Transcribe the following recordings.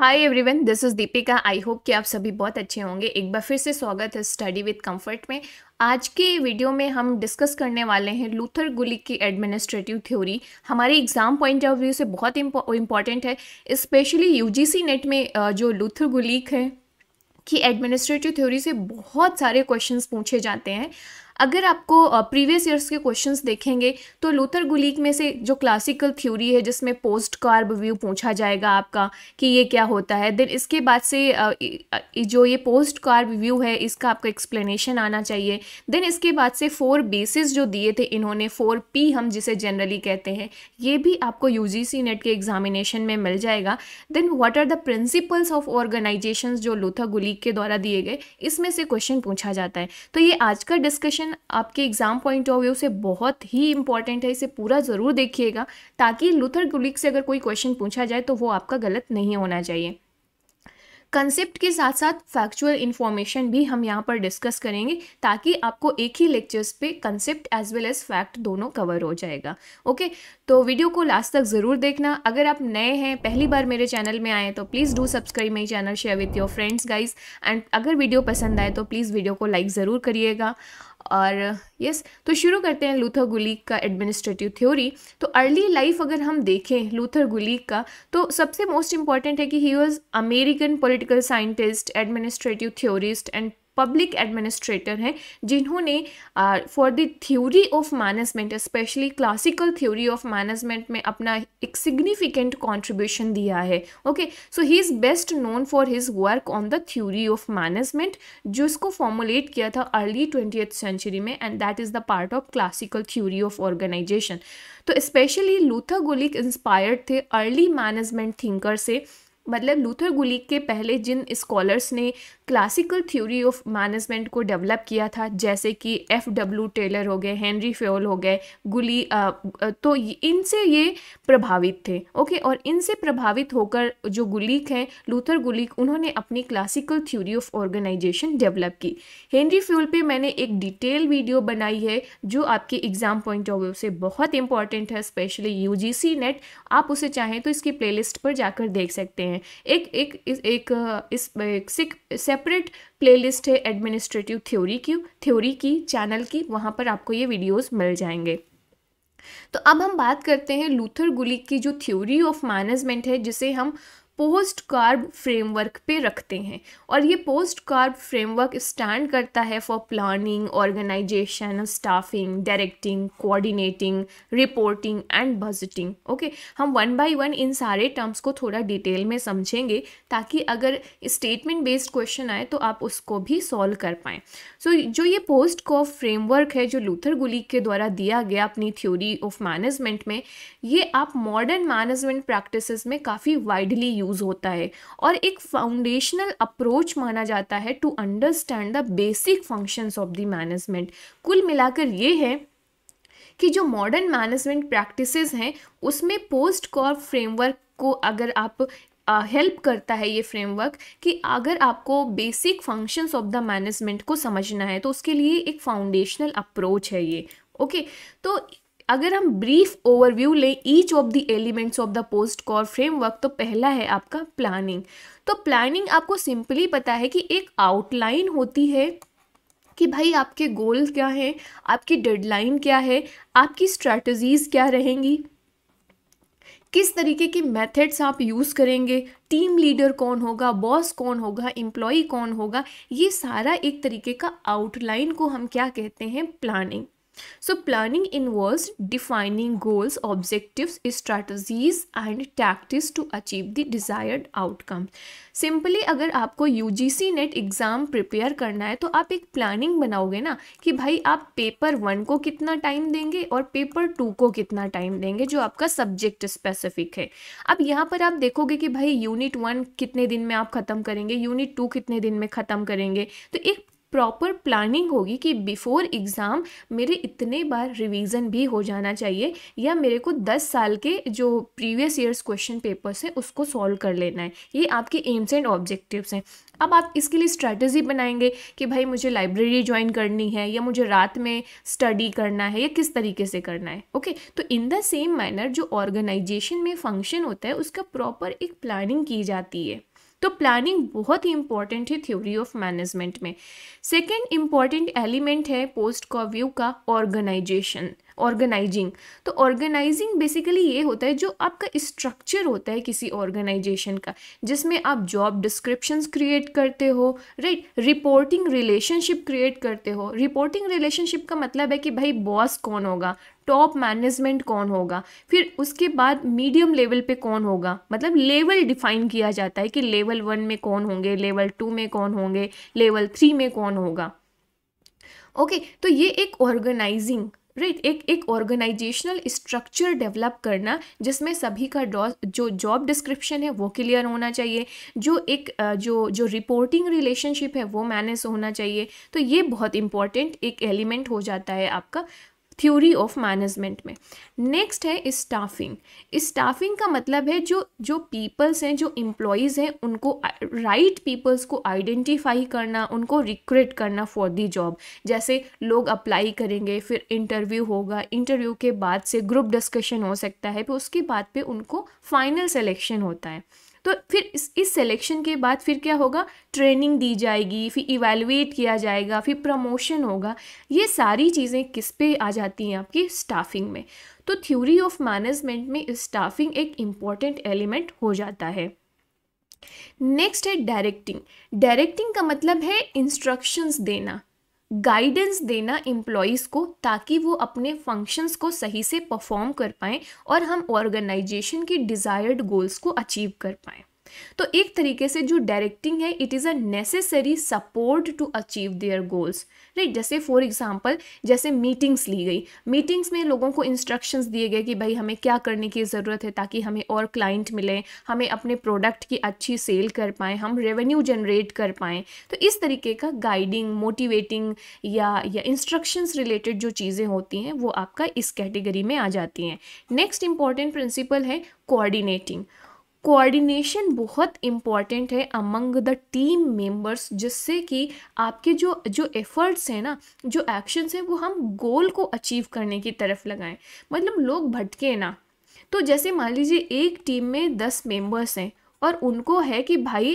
Hi everyone this is Deepika I hope कि आप सभी बहुत अच्छे होंगे एक बार फिर से स्वागत है स्टडी विद कंफर्ट में आज के वीडियो में हम डिस्कस करने वाले हैं लूथर गुलिक की एडमिनिस्ट्रेटिव थ्योरी हमारे एग्ज़ाम पॉइंट ऑफ व्यू से बहुत इम्पॉर्टेंट है स्पेशली यूजीसी नेट में जो लूथर गुलिक है कि एडमिनिस्ट्रेटिव थ्योरी से बहुत सारे क्वेश्चंस पूछे जाते हैं अगर आपको प्रीवियस ईयर्स के क्वेश्चंस देखेंगे तो लूथर गुलीक में से जो क्लासिकल थ्योरी है जिसमें पोस्ट कार्ब व्यू पूछा जाएगा आपका कि ये क्या होता है देन इसके बाद से जो ये पोस्ट कार्ब व्यू है इसका आपका एक्सप्लेनेशन आना चाहिए देन इसके बाद से फोर बेसिस जो दिए थे इन्होंने फोर पी हम जिसे जनरली कहते हैं ये भी आपको यू नेट के एग्जामिनेशन में मिल जाएगा then what are the principles of organisation जो लूथर गुलीक के द्वारा दिए गए इसमें से क्वेश्चन पूछा जाता है तो ये आज का डिस्कशन क्वेश्चन आपके एग्जाम पॉइंट ऑफ व्यू से बहुत ही इंपॉर्टेंट है इसे पूरा ज़रूर देखिएगा ताकि लूथर गुलिक से अगर कोई क्वेश्चन पूछा जाए तो वो आपका गलत नहीं होना चाहिए कंसेप्ट के साथ साथ फैक्चुअल इन्फॉर्मेशन भी हम यहाँ पर डिस्कस करेंगे ताकि आपको एक ही लेक्चर्स पे concept as well as fact दोनों कवर हो जाएगा ओके तो वीडियो को लास्ट तक ज़रूर देखना अगर आप नए हैं पहली बार मेरे चैनल में आए तो please do subscribe my channel share with your friends guys and अगर वीडियो पसंद आए तो प्लीज़ वीडियो को लाइक ज़रूर करिएगा और यस तो शुरू करते हैं लूथर गुलीक का एडमिनिस्ट्रेटिव थ्योरी तो अर्ली लाइफ अगर हम देखें लूथर गुलीक का तो सबसे मोस्ट इम्पॉर्टेंट है कि he was American political scientist administrative theorist and public administrator हैं जिन्होंने for the theory of management specially classical theory of management में अपना एक सिग्निफिकेंट कॉन्ट्रीब्यूशन दिया है okay so he is best known for his work on the theory of management जो इसको formulate किया था अर्ली ट्वेंटी सेंचुरी में and that is the part of classical theory of organisation तो स्पेशली लूथा गोलिक इंस्पायर्ड थे early management thinker से मतलब Luther Gulick के पहले जिन स्कॉलर्स ने क्लासिकल थ्योरी ऑफ मैनेजमेंट को डेवलप किया था जैसे कि एफ डब्ल्यू टेलर हो गए हेनरी फ्योल हो गए गुली आ, तो इनसे ये प्रभावित थे ओके और इनसे प्रभावित होकर जो गुलिक हैं लूथर गुलिक उन्होंने अपनी classical theory of organisation develop की हेनरी फ्योल पे मैंने एक डिटेल वीडियो बनाई है जो आपके एग्ज़ाम पॉइंट ऑफ व्यू से बहुत इंपॉर्टेंट है स्पेशली यू नेट आप उसे चाहें तो इसकी प्लेलिस्ट पर जाकर देख सकते हैं हैं एक एक इस एक इस एक सिक सेपरेट प्लेलिस्ट है एडमिनिस्ट्रेटिव थ्योरी की थ्योरी की चैनल की वहाँ पर आपको ये वीडियोस मिल जाएंगे तो अब हम बात करते हैं लूथर गुलिक की जो थ्योरी ऑफ मैनेजमेंट है जिसे हम पोस्ट कार्ब फ्रेमवर्क पे रखते हैं और ये पोस्ट कार्ब फ्रेमवर्क स्टैंड करता है for planning organisation staffing directing coordinating reporting and budgeting okay हम वन बाय वन इन सारे टर्म्स को थोड़ा डिटेल में समझेंगे ताकि अगर स्टेटमेंट बेस्ड क्वेश्चन आए तो आप उसको भी सॉल्व कर पाएँ सो so, जो ये पोस्ट कॉफ फ्रेमवर्क है जो लूथर गुलीक के द्वारा दिया गया अपनी थ्योरी ऑफ मैनेजमेंट में ये आप मॉडर्न मैनेजमेंट प्रैक्टिस में काफ़ी वाइडली यूज़ होता है और एक फाउंडेशनल अप्रोच माना जाता है to understand the basic functions of the management कुल मिलाकर ये है कि जो मॉडर्न मैनेजमेंट प्रैक्टिसेस हैं उसमें पोस्ट कॉर फ्रेमवर्क को अगर आप हेल्प uh, करता है ये फ्रेमवर्क कि अगर आपको basic functions of the management को समझना है तो उसके लिए एक फाउंडेशनल अप्रोच है ये ओके okay, तो अगर हम ब्रीफ ओवरव्यू लें each of the elements of the POSDCORB framework तो पहला है आपका प्लानिंग तो प्लानिंग आपको सिंपली पता है कि एक आउटलाइन होती है कि भाई आपके गोल क्या हैं आपकी डेडलाइन क्या है आपकी स्ट्रैटेजीज़ क्या रहेंगी किस तरीके के मेथड्स आप यूज़ करेंगे टीम लीडर कौन होगा बॉस कौन होगा एम्प्लॉय कौन होगा ये सारा एक तरीके का आउटलाइन को हम क्या कहते हैं planning So, planning involves defining goals, objectives, strategies and tactics to achieve the desired outcome. Simply अगर आपको U G C NET exam prepare करना है तो आप एक प्लानिंग बनाओगे ना कि भाई आप पेपर वन को कितना टाइम देंगे और पेपर टू को कितना टाइम देंगे जो आपका सब्जेक्ट स्पेसिफिक है अब यहाँ पर आप देखोगे कि भाई यूनिट वन कितने दिन में आप ख़त्म करेंगे यूनिट टू कितने दिन में ख़त्म करेंगे तो एक प्रॉपर प्लानिंग होगी कि बिफ़ोर एग्ज़ाम मेरे इतने बार रिवीजन भी हो जाना चाहिए या मेरे को दस साल के जो प्रीवियस ईयर्स क्वेश्चन पेपर्स हैं उसको सॉल्व कर लेना है ये आपके एम्स एंड ऑब्जेक्टिव्स हैं अब आप इसके लिए स्ट्रैटेजी बनाएंगे कि भाई मुझे लाइब्रेरी ज्वाइन करनी है या मुझे रात में स्टडी करना है या किस तरीके से करना है ओके तो इन द सेम मैनर जो ऑर्गेनाइजेशन में फंक्शन होता है उसका प्रॉपर एक प्लानिंग की जाती है तो प्लानिंग बहुत ही इंपॉर्टेंट है थ्योरी ऑफ मैनेजमेंट में सेकेंड इंपॉर्टेंट एलिमेंट है पोस्ट का का ऑर्गेनाइजेशन ऑर्गेनाइजिंग तो ऑर्गेनाइजिंग बेसिकली ये होता है जो आपका स्ट्रक्चर होता है किसी ऑर्गेनाइजेशन का जिसमें आप जॉब डिस्क्रिप्शंस क्रिएट करते हो राइट रिपोर्टिंग रिलेशनशिप क्रिएट करते हो रिपोर्टिंग रिलेशनशिप का मतलब है कि भाई बॉस कौन होगा टॉप मैनेजमेंट कौन होगा फिर उसके बाद मीडियम लेवल पे कौन होगा मतलब लेवल डिफाइन किया जाता है कि लेवल वन में कौन होंगे लेवल टू में कौन होंगे लेवल थ्री में कौन होगा ओके okay, तो ये एक ऑर्गेनाइजिंग राइट right, एक एक ऑर्गेनाइजेशनल स्ट्रक्चर डेवलप करना जिसमें सभी का जो जॉब डिस्क्रिप्शन है वो क्लियर होना चाहिए जो एक जो जो रिपोर्टिंग रिलेशनशिप है वो मैनेज होना चाहिए तो ये बहुत इंपॉर्टेंट एक एलिमेंट हो जाता है आपका थ्योरी ऑफ मैनेजमेंट में नेक्स्ट है स्टाफिंग स्टाफिंग का मतलब है जो जो पीपल्स हैं जो एम्प्लॉयज़ हैं उनको राइट पीपल्स को आइडेंटिफाई करना उनको रिक्रूट करना फॉर दी जॉब जैसे लोग अप्लाई करेंगे फिर इंटरव्यू होगा इंटरव्यू के बाद से ग्रुप डिस्कशन हो सकता है फिर उसके बाद पे उनको फाइनल सेलेक्शन होता है तो फिर इस इस सिलेक्शन के बाद फिर क्या होगा ट्रेनिंग दी जाएगी फिर इवेलुएट किया जाएगा फिर प्रमोशन होगा ये सारी चीज़ें किस पे आ जाती हैं आपकी स्टाफिंग में तो थ्योरी ऑफ मैनेजमेंट में स्टाफिंग एक इम्पॉर्टेंट एलिमेंट हो जाता है नेक्स्ट है डायरेक्टिंग डायरेक्टिंग का मतलब है इंस्ट्रक्शंस देना गाइडेंस देना एम्प्लॉयज़ को ताकि वो अपने फंक्शंस को सही से परफॉर्म कर पाएँ और हम ऑर्गेनाइजेशन के डिज़ायर्ड गोल्स को अचीव कर पाएँ तो एक तरीके से जो डायरेक्टिंग है it is a necessary support to achieve their goals right जैसे फॉर एग्जांपल जैसे मीटिंग्स ली गई मीटिंग्स में लोगों को इंस्ट्रक्शंस दिए गए कि भाई हमें क्या करने की ज़रूरत है ताकि हमें और क्लाइंट मिले हमें अपने प्रोडक्ट की अच्छी सेल कर पाएँ हम रेवेन्यू जनरेट कर पाएँ तो इस तरीके का गाइडिंग मोटिवेटिंग या या इंस्ट्रक्शंस रिलेटेड जो चीज़ें होती हैं वो आपका इस कैटेगरी में आ जाती हैं नेक्स्ट इंपॉर्टेंट प्रिंसिपल है कोऑर्डिनेटिंग कोऑर्डिनेशन बहुत इम्पॉर्टेंट है अमंग द टीम मेंबर्स जिससे कि आपके जो जो एफर्ट्स हैं ना जो एक्शंस हैं वो हम गोल को अचीव करने की तरफ लगाएं मतलब लोग भटके ना तो जैसे मान लीजिए एक टीम में दस मेंबर्स हैं और उनको है कि भाई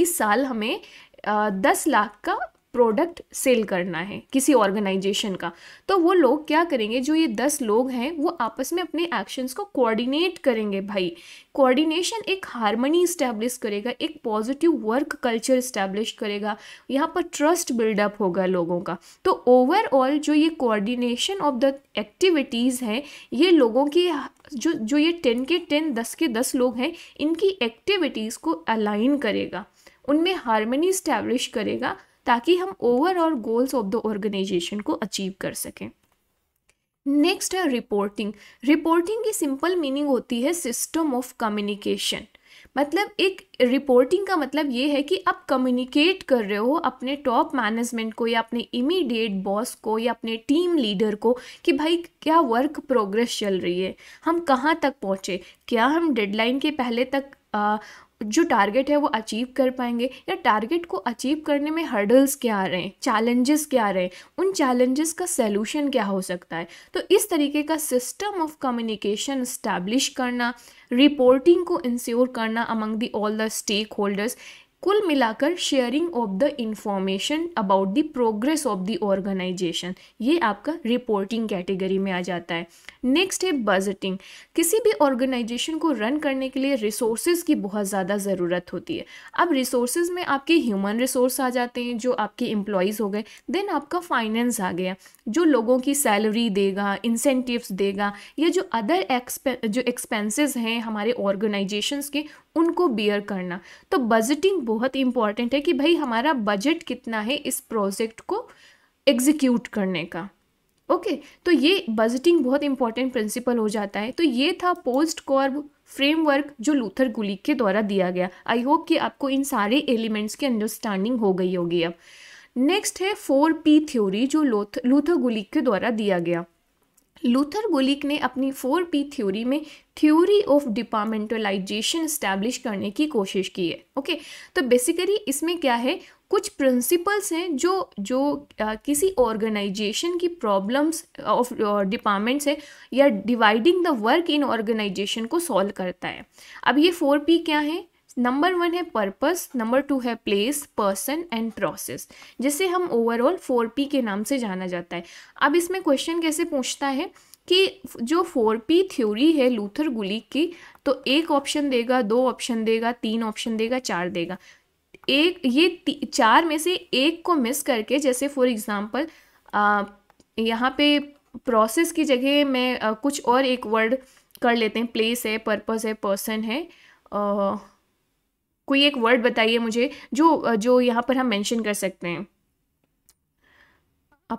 इस साल हमें दस लाख का प्रोडक्ट सेल करना है किसी ऑर्गेनाइजेशन का तो वो लोग क्या करेंगे जो ये दस लोग हैं वो आपस में अपने एक्शंस को कोऑर्डिनेट करेंगे भाई कोऑर्डिनेशन एक हारमोनी इस्टेब्लिश करेगा एक पॉजिटिव वर्क कल्चर इस्टेब्लिश करेगा यहाँ पर ट्रस्ट बिल्डअप होगा लोगों का तो ओवरऑल जो ये कोऑर्डिनेशन ऑफ द एक्टिविटीज़ हैं ये लोगों की जो जो ये टेन के टेन दस के दस लोग हैं इनकी एक्टिविटीज़ को अलाइन करेगा उनमें हारमोनी इस्टेब्लिश करेगा ताकि हम overall goals of the organisation को अचीव कर सकें नेक्स्ट है रिपोर्टिंग रिपोर्टिंग की सिंपल मीनिंग होती है सिस्टम ऑफ कम्युनिकेशन मतलब एक रिपोर्टिंग का मतलब ये है कि आप कम्युनिकेट कर रहे हो अपने टॉप मैनेजमेंट को या अपने इमीडिएट बॉस को या अपने टीम लीडर को कि भाई क्या वर्क प्रोग्रेस चल रही है हम कहाँ तक पहुँचे क्या हम डेडलाइन के पहले तक जो टारगेट है वो अचीव कर पाएंगे या टारगेट को अचीव करने में हर्डल्स क्या आ रहे हैं चैलेंजेस क्या आ रहे हैं उन चैलेंजेस का सलूशन क्या हो सकता है तो इस तरीके का सिस्टम ऑफ कम्युनिकेशन इस्टेब्लिश करना रिपोर्टिंग को इंश्योर करना among the all the stakeholders कुल मिलाकर sharing of the information about the progress of the organisation ये आपका रिपोर्टिंग कैटेगरी में आ जाता है नेक्स्ट है बजटिंग किसी भी ऑर्गेनाइजेशन को रन करने के लिए रिसोर्सेज की बहुत ज़्यादा ज़रूरत होती है अब रिसोर्सेज में आपके ह्यूमन रिसोर्स आ जाते हैं जो आपके एम्प्लॉयज़ हो गए देन आपका फाइनेंस आ गया जो लोगों की सैलरी देगा इंसेंटिव्स देगा या जो अदर एक्सपे जो एक्सपेंसेस हैं हमारे ऑर्गेनाइजेशंस के उनको बियर करना तो बजटिंग बहुत इम्पॉर्टेंट है कि भाई हमारा बजट कितना है इस प्रोजेक्ट को एग्जीक्यूट करने का ओके okay, तो ये बजटिंग बहुत इंपॉर्टेंट प्रिंसिपल हो जाता है तो ये था पोस्ट कॉर्ब फ्रेमवर्क जो लूथर गुलिक के द्वारा दिया गया आई होप कि आपको इन सारे एलिमेंट्स की अंडरस्टैंडिंग हो गई होगी अब नेक्स्ट है फोर पी थ्योरी जो लूथर गुलिक के द्वारा दिया गया लूथर गुलिक ने अपनी फोर पी थ्योरी में थ्योरी ऑफ डिपार्टमेंटलाइजेशन इस्टेब्लिश करने की कोशिश की है ओके okay, तो बेसिकली इसमें क्या है कुछ प्रिंसिपल्स हैं जो जो आ, किसी ऑर्गेनाइजेशन की प्रॉब्लम्स ऑफ डिपार्टमेंट्स है या dividing the work in organisation को सॉल्व करता है अब ये फोर पी क्या है नंबर वन है पर्पस नंबर टू है प्लेस पर्सन एंड प्रोसेस जिसे हम ओवरऑल फोर पी के नाम से जाना जाता है अब इसमें क्वेश्चन कैसे पूछता है कि जो फोर पी थ्योरी है लूथर गुली की तो एक ऑप्शन देगा दो ऑप्शन देगा तीन ऑप्शन देगा चार देगा एक ये चार में से एक को मिस करके जैसे फॉर एग्ज़ाम्पल यहाँ पे प्रोसेस की जगह मैं आ, कुछ और एक वर्ड कर लेते हैं प्लेस है पर्पस है पर्सन है आ, कोई एक वर्ड बताइए मुझे जो जो यहाँ पर हम मेंशन कर सकते हैं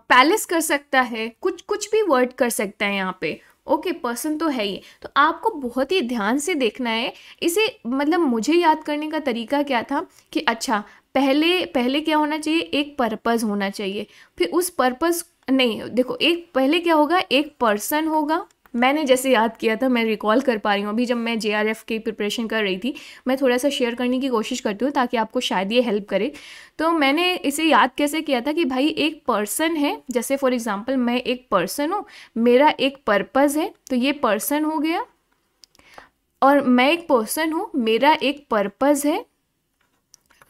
पैलेस कर सकता है कुछ कुछ भी वर्ड कर सकता है यहाँ पे ओके okay, पर्सन तो है ही तो आपको बहुत ही ध्यान से देखना है इसे मतलब मुझे याद करने का तरीका क्या था कि अच्छा पहले पहले क्या होना चाहिए एक पर्पज़ होना चाहिए फिर उस पर्पज़ नहीं देखो एक पहले क्या होगा एक पर्सन होगा मैंने जैसे याद किया था मैं रिकॉल कर पा रही हूँ अभी जब मैं जे आर एफ की प्रिपरेशन कर रही थी मैं थोड़ा सा शेयर करने की कोशिश करती हूँ ताकि आपको शायद ये हेल्प करे तो मैंने इसे याद कैसे किया था कि भाई एक पर्सन है जैसे फॉर एग्ज़ाम्पल मैं एक पर्सन हूँ मेरा एक पर्पज़ है तो ये पर्सन हो गया और मैं एक पर्सन हूँ मेरा एक पर्पज़ है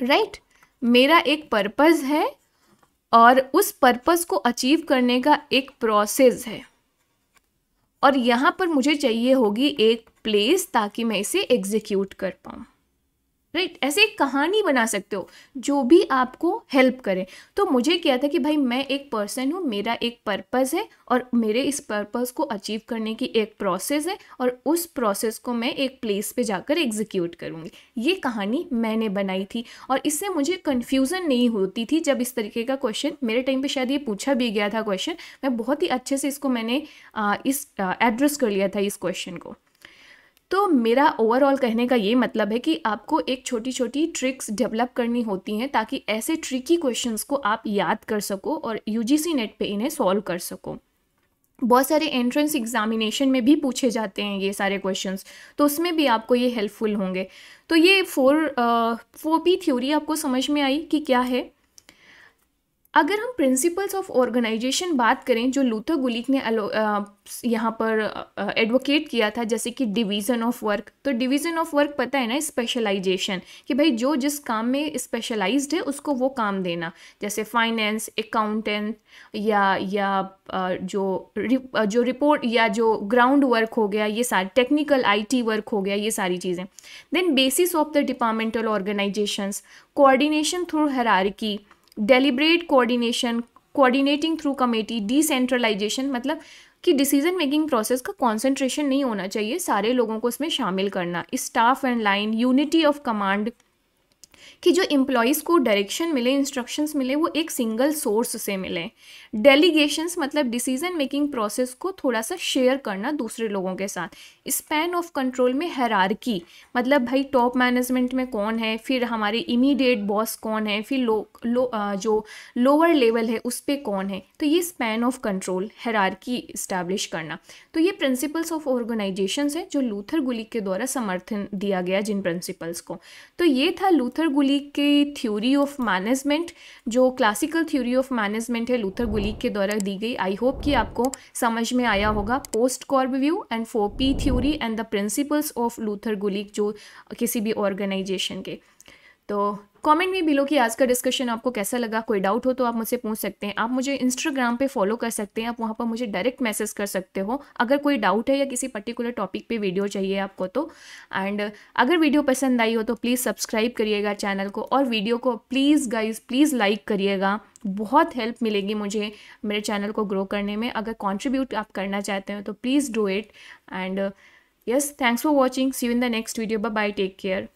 राइट मेरा एक पर्पज़ है और उस पर्पज़ को अचीव करने का एक प्रोसेस है और यहाँ पर मुझे चाहिए होगी एक प्लेस ताकि मैं इसे एग्जीक्यूट कर पाऊँ राइट right? ऐसे एक कहानी बना सकते हो जो भी आपको हेल्प करे तो मुझे क्या था कि भाई मैं एक पर्सन हूँ मेरा एक पर्पज़ है और मेरे इस पर्पज़ को अचीव करने की एक प्रोसेस है और उस प्रोसेस को मैं एक प्लेस पे जाकर एग्जीक्यूट करूँगी ये कहानी मैंने बनाई थी और इससे मुझे कन्फ्यूज़न नहीं होती थी जब इस तरीके का क्वेश्चन मेरे टाइम पर शायद ये पूछा भी गया था क्वेश्चन मैं बहुत ही अच्छे से इसको मैंने आ, इस एड्रेस कर लिया था इस क्वेश्चन को तो मेरा ओवरऑल कहने का ये मतलब है कि आपको एक छोटी छोटी ट्रिक्स डेवलप करनी होती हैं ताकि ऐसे ट्रिकी क्वेश्चंस को आप याद कर सको और यूजीसी नेट पे इन्हें सॉल्व कर सको बहुत सारे एंट्रेंस एग्जामिनेशन में भी पूछे जाते हैं ये सारे क्वेश्चंस तो उसमें भी आपको ये हेल्पफुल होंगे तो ये फोर फोर पी थ्योरी आपको समझ में आई कि क्या है अगर हम प्रिंसिपल्स ऑफ ऑर्गेनाइजेशन बात करें जो लूथर गुलिक ने यहाँ पर एडवोकेट किया था जैसे कि डिवीज़न ऑफ वर्क तो डिवीज़न ऑफ वर्क पता है ना स्पेशलाइजेशन कि भाई जो जिस काम में स्पेशलाइज्ड है उसको वो काम देना जैसे फाइनेंस अकाउंटेंट या या जो जो रिपोर्ट या जो ग्राउंड वर्क हो गया ये सारे टेक्निकल आईटी वर्क हो गया ये सारी चीज़ें then basis of the departmental organisations coordination through hierarchy deliberate coordination coordinating through committee decentralisation मतलब कि डिसीजन मेकिंग प्रोसेस का कॉन्सेंट्रेशन नहीं होना चाहिए सारे लोगों को इसमें शामिल करना staff and line unity of command कि जो एम्प्लॉयज़ को डायरेक्शन मिले इंस्ट्रक्शंस मिले वो एक सिंगल सोर्स से मिले डेलीगेशंस मतलब डिसीजन मेकिंग प्रोसेस को थोड़ा सा शेयर करना दूसरे लोगों के साथ स्पैन ऑफ कंट्रोल में हरारकी मतलब भाई टॉप मैनेजमेंट में कौन है फिर हमारे इमीडिएट बॉस कौन है फिर लो लो आ, जो लोअर लेवल है उस पर कौन है तो ये span of control hierarchy establish करना तो ये प्रिंसिपल्स ऑफ ऑर्गेनाइजेशन है जो लूथर गुलिक के द्वारा समर्थन दिया गया जिन प्रिंसिपल्स को तो ये था लूथर गुलिक की थ्योरी ऑफ मैनेजमेंट जो क्लासिकल थ्योरी ऑफ मैनेजमेंट है लूथर गुलिक के द्वारा दी गई आई होप कि आपको समझ में आया होगा POSDCORB view and four P theory and the principles of Luther Gulick जो किसी भी ऑर्गेनाइजेशन के तो कमेंट में बिलो कि आज का डिस्कशन आपको कैसा लगा कोई डाउट हो तो आप मुझसे पूछ सकते हैं आप मुझे इंस्टाग्राम पे फॉलो कर सकते हैं आप वहाँ पर मुझे डायरेक्ट मैसेज कर सकते हो अगर कोई डाउट है या किसी पर्टिकुलर टॉपिक पे वीडियो चाहिए आपको तो एंड अगर वीडियो पसंद आई हो तो प्लीज़ सब्सक्राइब करिएगा चैनल को और वीडियो को प्लीज़ गाइज प्लीज़ लाइक करिएगा बहुत हेल्प मिलेगी मुझे मेरे चैनल को ग्रो करने में अगर कॉन्ट्रीब्यूट आप करना चाहते हो तो please do it and yes thanks for watching see in the next video bye take care